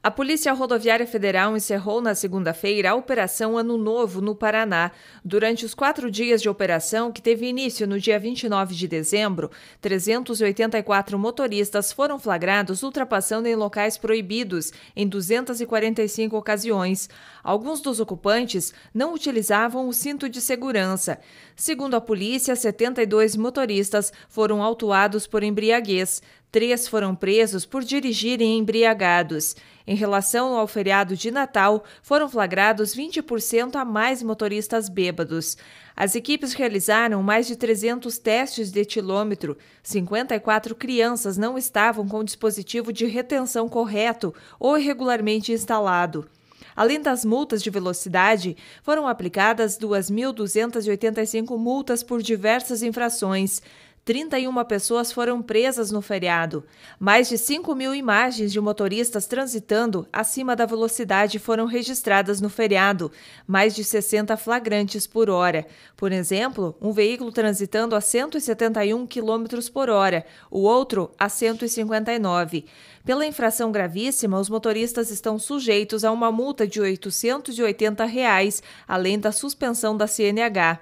A Polícia Rodoviária Federal encerrou na segunda-feira a Operação Ano Novo no Paraná. Durante os quatro dias de operação, que teve início no dia 29 de dezembro, 384 motoristas foram flagrados ultrapassando em locais proibidos, em 245 ocasiões. Alguns dos ocupantes não utilizavam o cinto de segurança. Segundo a polícia, 72 motoristas foram autuados por embriaguez. Três foram presos por dirigirem embriagados. Em relação ao feriado de Natal, foram flagrados 20% a mais motoristas bêbados. As equipes realizaram mais de 300 testes de etilômetro. 54 crianças não estavam com o dispositivo de retenção correto ou irregularmente instalado. Além das multas de velocidade, foram aplicadas 2.285 multas por diversas infrações. 31 pessoas foram presas no feriado. Mais de 5 mil imagens de motoristas transitando acima da velocidade foram registradas no feriado, mais de 60 flagrantes por hora. Por exemplo, um veículo transitando a 171 km por hora, o outro a 159. Pela infração gravíssima, os motoristas estão sujeitos a uma multa de R$ 880, reais, além da suspensão da CNH.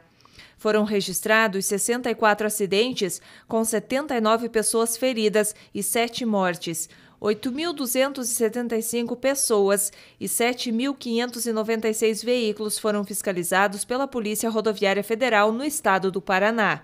Foram registrados 64 acidentes, com 79 pessoas feridas e 7 mortes. 8.275 pessoas e 7.596 veículos foram fiscalizados pela Polícia Rodoviária Federal no estado do Paraná.